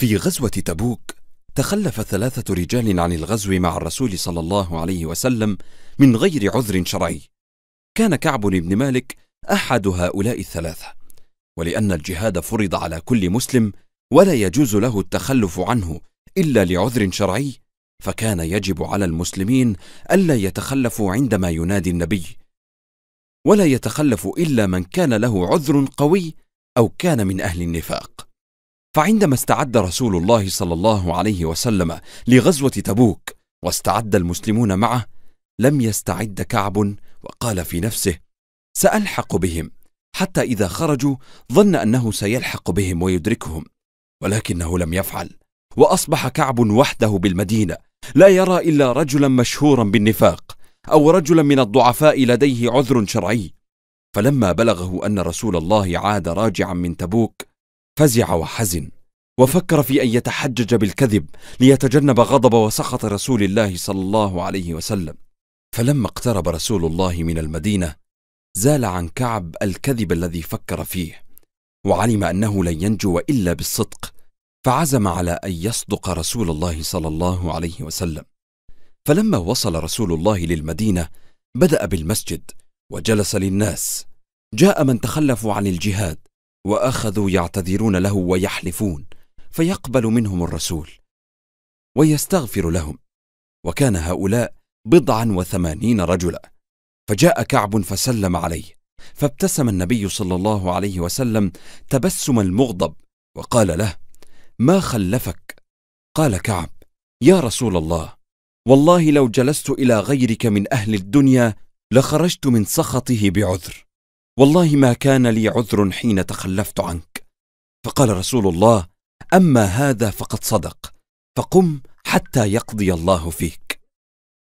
في غزوة تبوك تخلف ثلاثة رجال عن الغزو مع الرسول صلى الله عليه وسلم من غير عذر شرعي كان كعب بن مالك أحد هؤلاء الثلاثة ولأن الجهاد فرض على كل مسلم ولا يجوز له التخلف عنه إلا لعذر شرعي فكان يجب على المسلمين ألا يتخلفوا عندما ينادي النبي ولا يتخلف إلا من كان له عذر قوي أو كان من أهل النفاق فعندما استعد رسول الله صلى الله عليه وسلم لغزوة تبوك واستعد المسلمون معه لم يستعد كعب وقال في نفسه سألحق بهم حتى إذا خرجوا ظن أنه سيلحق بهم ويدركهم ولكنه لم يفعل وأصبح كعب وحده بالمدينة لا يرى إلا رجلا مشهورا بالنفاق أو رجلا من الضعفاء لديه عذر شرعي فلما بلغه أن رسول الله عاد راجعا من تبوك فزع وحزن وفكر في أن يتحجج بالكذب ليتجنب غضب وسخط رسول الله صلى الله عليه وسلم فلما اقترب رسول الله من المدينة زال عن كعب الكذب الذي فكر فيه وعلم أنه لن ينجو إلا بالصدق فعزم على أن يصدق رسول الله صلى الله عليه وسلم فلما وصل رسول الله للمدينة بدأ بالمسجد وجلس للناس جاء من تخلفوا عن الجهاد واخذوا يعتذرون له ويحلفون فيقبل منهم الرسول ويستغفر لهم وكان هؤلاء بضعا وثمانين رجلا فجاء كعب فسلم عليه فابتسم النبي صلى الله عليه وسلم تبسم المغضب وقال له ما خلفك قال كعب يا رسول الله والله لو جلست الى غيرك من اهل الدنيا لخرجت من سخطه بعذر والله ما كان لي عذر حين تخلفت عنك فقال رسول الله اما هذا فقد صدق فقم حتى يقضي الله فيك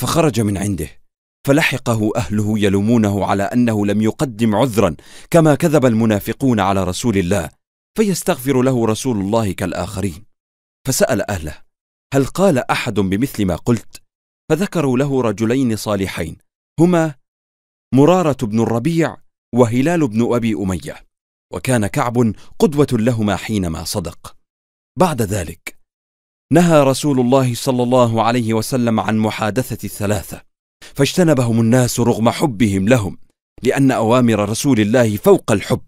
فخرج من عنده فلحقه اهله يلومونه على انه لم يقدم عذرا كما كذب المنافقون على رسول الله فيستغفر له رسول الله كالاخرين فسال اهله هل قال احد بمثل ما قلت فذكروا له رجلين صالحين هما مراره بن الربيع وهلال بن أبي أمية وكان كعب قدوة لهما حينما صدق بعد ذلك نهى رسول الله صلى الله عليه وسلم عن محادثة الثلاثة فاجتنبهم الناس رغم حبهم لهم لأن أوامر رسول الله فوق الحب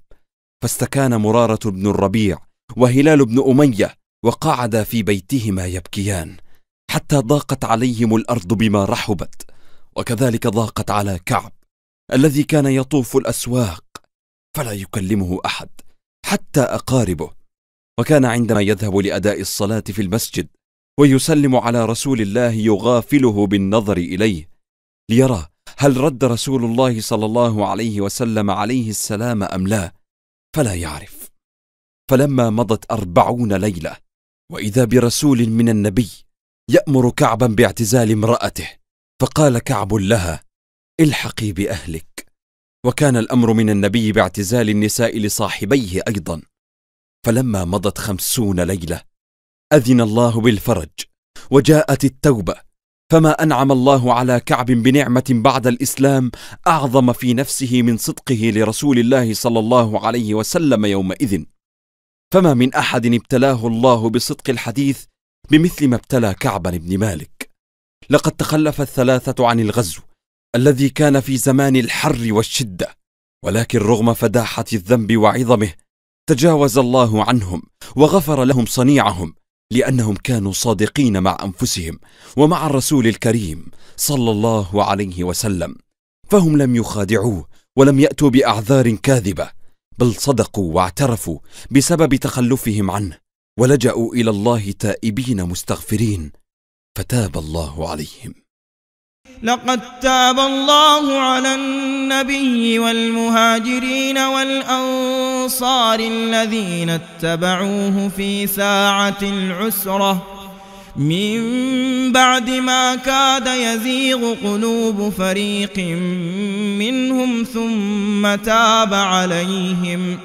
فاستكان مرارة بن الربيع وهلال بن أمية وقعدا في بيتهما يبكيان حتى ضاقت عليهم الأرض بما رحبت وكذلك ضاقت على كعب الذي كان يطوف الاسواق فلا يكلمه احد حتى اقاربه وكان عندما يذهب لاداء الصلاه في المسجد ويسلم على رسول الله يغافله بالنظر اليه ليرى هل رد رسول الله صلى الله عليه وسلم عليه السلام ام لا فلا يعرف فلما مضت اربعون ليله واذا برسول من النبي يامر كعبا باعتزال امراته فقال كعب لها الحقي باهلك وكان الامر من النبي باعتزال النساء لصاحبيه ايضا فلما مضت خمسون ليله اذن الله بالفرج وجاءت التوبه فما انعم الله على كعب بنعمه بعد الاسلام اعظم في نفسه من صدقه لرسول الله صلى الله عليه وسلم يومئذ فما من احد ابتلاه الله بصدق الحديث بمثل ما ابتلى كعبا بن مالك لقد تخلف الثلاثه عن الغزو الذي كان في زمان الحر والشده ولكن رغم فداحه الذنب وعظمه تجاوز الله عنهم وغفر لهم صنيعهم لانهم كانوا صادقين مع انفسهم ومع الرسول الكريم صلى الله عليه وسلم فهم لم يخادعوه ولم ياتوا باعذار كاذبه بل صدقوا واعترفوا بسبب تخلفهم عنه ولجاوا الى الله تائبين مستغفرين فتاب الله عليهم لقد تاب الله على النبي والمهاجرين والأنصار الذين اتبعوه في ساعة العسرة من بعد ما كاد يزيغ قلوب فريق منهم ثم تاب عليهم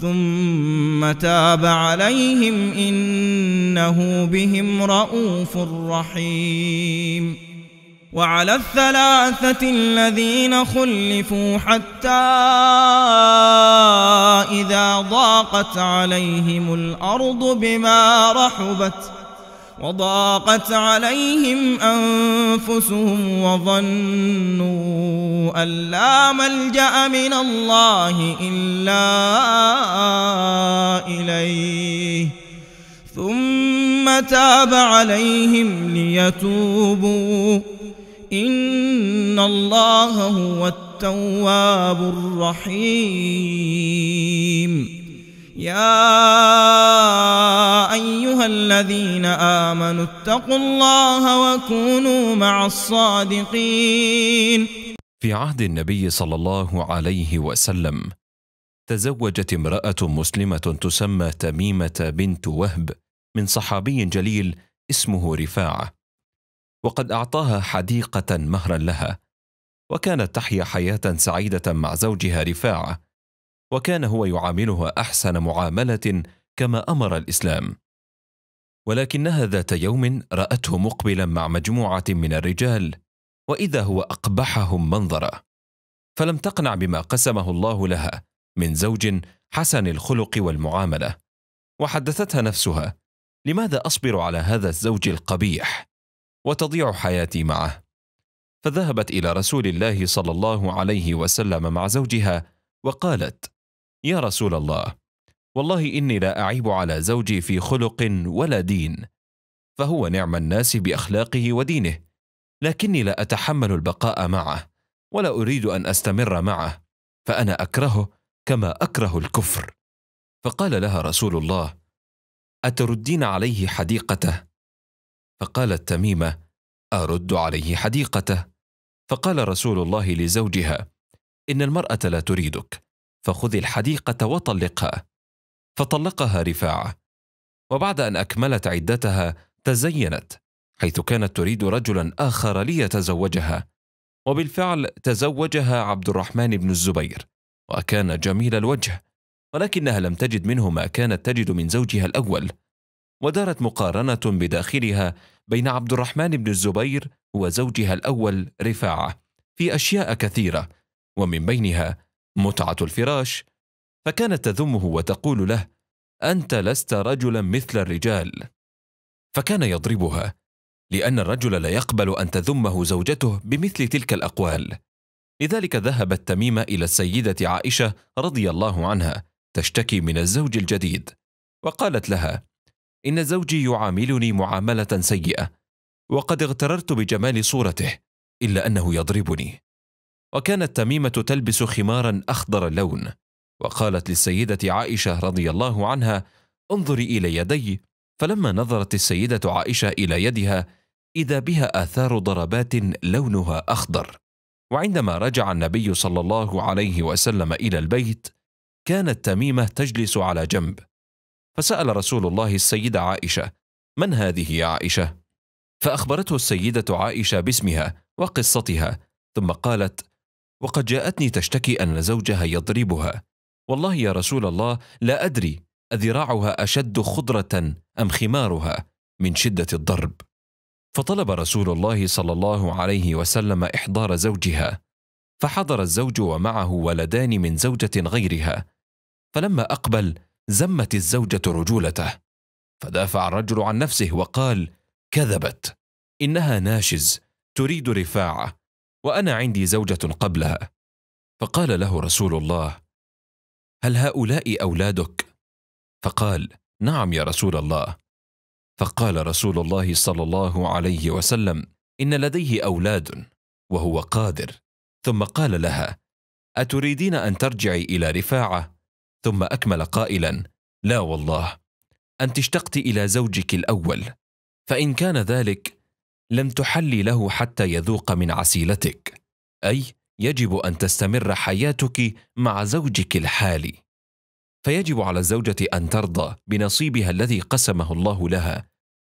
ثم تاب عليهم إنه بهم رؤوف رحيم وعلى الثلاثة الذين خلفوا حتى إذا ضاقت عليهم الأرض بما رحبت وضاقت عليهم أنفسهم وظنوا أن لا ملجأ من الله إلا إليه ثم تاب عليهم ليتوبوا إن الله هو التواب الرحيم يا أيها الذين آمنوا اتقوا الله وكونوا مع الصادقين في عهد النبي صلى الله عليه وسلم تزوجت امرأة مسلمة تسمى تميمة بنت وهب من صحابي جليل اسمه رفاعة وقد اعطاها حديقه مهرا لها وكانت تحيا حياه سعيده مع زوجها رفاعه وكان هو يعاملها احسن معامله كما امر الاسلام ولكنها ذات يوم راته مقبلا مع مجموعه من الرجال واذا هو اقبحهم منظرا فلم تقنع بما قسمه الله لها من زوج حسن الخلق والمعامله وحدثتها نفسها لماذا اصبر على هذا الزوج القبيح وتضيع حياتي معه فذهبت الى رسول الله صلى الله عليه وسلم مع زوجها وقالت يا رسول الله والله اني لا اعيب على زوجي في خلق ولا دين فهو نعم الناس باخلاقه ودينه لكني لا اتحمل البقاء معه ولا اريد ان استمر معه فانا اكرهه كما اكره الكفر فقال لها رسول الله اتردين عليه حديقته فقالت تميمه ارد عليه حديقته فقال رسول الله لزوجها ان المراه لا تريدك فخذي الحديقه وطلقها فطلقها رفاعه وبعد ان اكملت عدتها تزينت حيث كانت تريد رجلا اخر ليتزوجها وبالفعل تزوجها عبد الرحمن بن الزبير وكان جميل الوجه ولكنها لم تجد منه ما كانت تجد من زوجها الاول ودارت مقارنة بداخلها بين عبد الرحمن بن الزبير وزوجها الأول رفاعة في أشياء كثيرة ومن بينها متعة الفراش فكانت تذمه وتقول له أنت لست رجلا مثل الرجال فكان يضربها لأن الرجل لا يقبل أن تذمه زوجته بمثل تلك الأقوال لذلك ذهبت تميمة إلى السيدة عائشة رضي الله عنها تشتكي من الزوج الجديد وقالت لها إن زوجي يعاملني معاملة سيئة وقد اغتررت بجمال صورته إلا أنه يضربني وكانت تميمة تلبس خمارا أخضر اللون وقالت للسيدة عائشة رضي الله عنها انظري إلى يدي فلما نظرت السيدة عائشة إلى يدها إذا بها آثار ضربات لونها أخضر وعندما رجع النبي صلى الله عليه وسلم إلى البيت كانت تميمة تجلس على جنب فسأل رسول الله السيدة عائشة: من هذه يا عائشة؟ فأخبرته السيدة عائشة باسمها وقصتها، ثم قالت: وقد جاءتني تشتكي أن زوجها يضربها، والله يا رسول الله لا أدري أذراعها أشد خضرة أم خمارها من شدة الضرب. فطلب رسول الله صلى الله عليه وسلم إحضار زوجها، فحضر الزوج ومعه ولدان من زوجة غيرها، فلما أقبل زمت الزوجة رجولته فدافع الرجل عن نفسه وقال كذبت إنها ناشز تريد رفاعة وأنا عندي زوجة قبلها فقال له رسول الله هل هؤلاء أولادك؟ فقال نعم يا رسول الله فقال رسول الله صلى الله عليه وسلم إن لديه أولاد وهو قادر ثم قال لها أتريدين أن ترجعي إلى رفاعة ثم اكمل قائلا لا والله انت اشتقت الى زوجك الاول فان كان ذلك لم تحلي له حتى يذوق من عسيلتك اي يجب ان تستمر حياتك مع زوجك الحالي فيجب على الزوجه ان ترضى بنصيبها الذي قسمه الله لها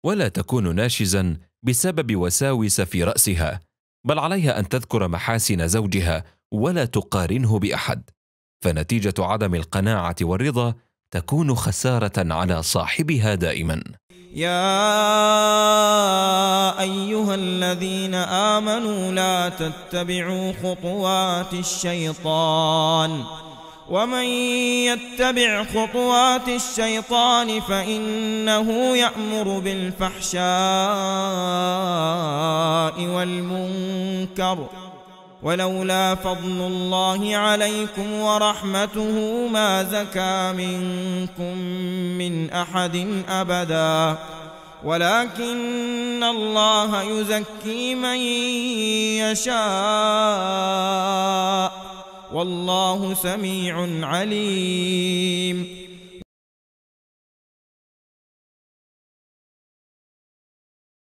ولا تكون ناشزا بسبب وساوس في راسها بل عليها ان تذكر محاسن زوجها ولا تقارنه باحد فنتيجه عدم القناعه والرضا تكون خساره على صاحبها دائما يا ايها الذين امنوا لا تتبعوا خطوات الشيطان ومن يتبع خطوات الشيطان فإنه يأمر بالفحشاء والمنكر ولولا فضل الله عليكم ورحمته ما زكى منكم من أحد أبدا ولكن الله يزكي من يشاء والله سميع عليم